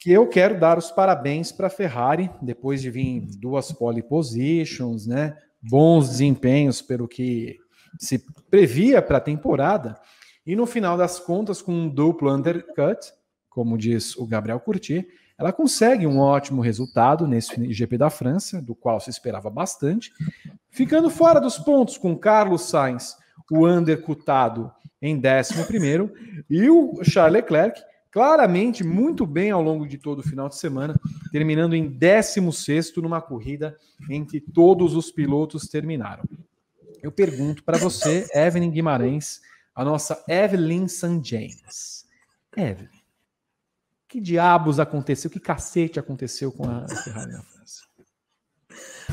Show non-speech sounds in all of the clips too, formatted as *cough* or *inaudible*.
que eu quero dar os parabéns para a Ferrari, depois de vir duas pole positions, né? Bons desempenhos pelo que se previa para a temporada, e no final das contas, com um duplo undercut, como diz o Gabriel Curti, ela consegue um ótimo resultado nesse GP da França, do qual se esperava bastante, ficando fora dos pontos com Carlos Sainz, o undercutado em 11 e o Charles Leclerc claramente muito bem ao longo de todo o final de semana, terminando em 16 numa corrida em que todos os pilotos terminaram. Eu pergunto para você, Evelyn Guimarães, a nossa Evelyn St. James. Evelyn, que diabos aconteceu, que cacete aconteceu com a Ferrari na França?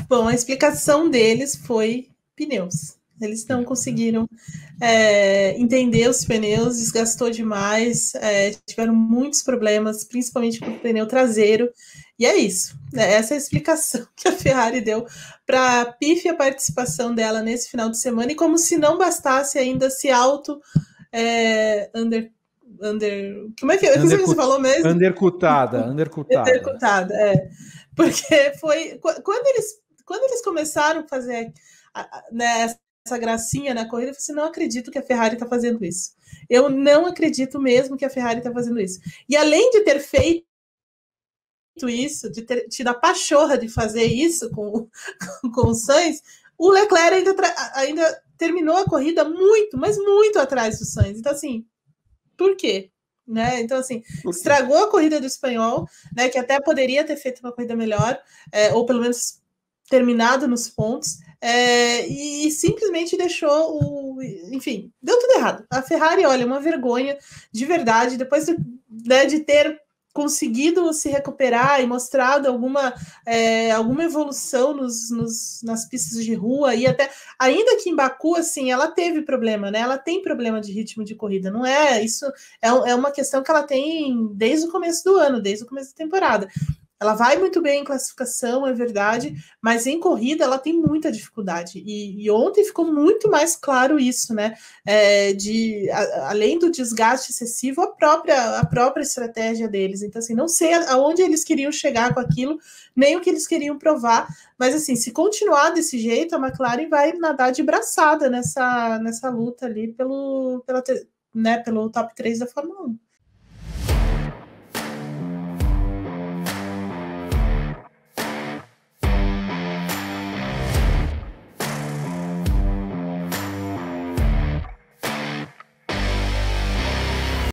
Bom, a explicação deles foi pneus. Eles não uhum. conseguiram é, entender os pneus, desgastou demais, é, tiveram muitos problemas, principalmente com o pneu traseiro. E é isso. Né? Essa é a explicação *laughs* que a Ferrari deu para a pífia participação dela nesse final de semana. E como se não bastasse ainda se alto é, under under. Como é que, undercut, é? é que você falou mesmo? Undercutada, undercutada. undercutada, é. Porque foi. Quando eles, quando eles começaram a fazer né, essa gracinha na corrida, eu falei assim, não acredito que a Ferrari está fazendo isso. Eu não acredito mesmo que a Ferrari está fazendo isso. E além de ter feito isso, de ter tido a pachorra de fazer isso com, *laughs* com, o Sainz, o Leclerc ainda, ainda terminou a corrida muito, mas muito atrás do Sainz. Então, assim, por quê? Né? Então, assim, estragou a corrida do espanhol, né? Que até poderia ter feito uma corrida melhor, é, ou pelo menos terminado nos pontos. É, e, simplesmente deixou o. Enfim, deu tudo errado. A Ferrari, olha, uma vergonha de verdade, depois do, né, de ter conseguido se recuperar e mostrado alguma, é, alguma evolução nos, nos, nas pistas de rua e até ainda que em Baku assim ela teve problema né ela tem problema de ritmo de corrida não é isso é, é uma questão que ela tem desde o começo do ano desde o começo da temporada ela vai muito bem em classificação, é verdade, uhum. mas em corrida ela tem muita dificuldade. E, e ontem ficou muito mais claro isso, né? É, de a, além do desgaste excessivo, a própria, a própria estratégia deles. Então, assim, não sei aonde eles queriam chegar com aquilo, nem o que eles queriam provar. Mas assim, se continuar desse jeito, a McLaren vai nadar de braçada nessa, nessa luta ali pelo, pela, né, pelo top 3 da Fórmula 1.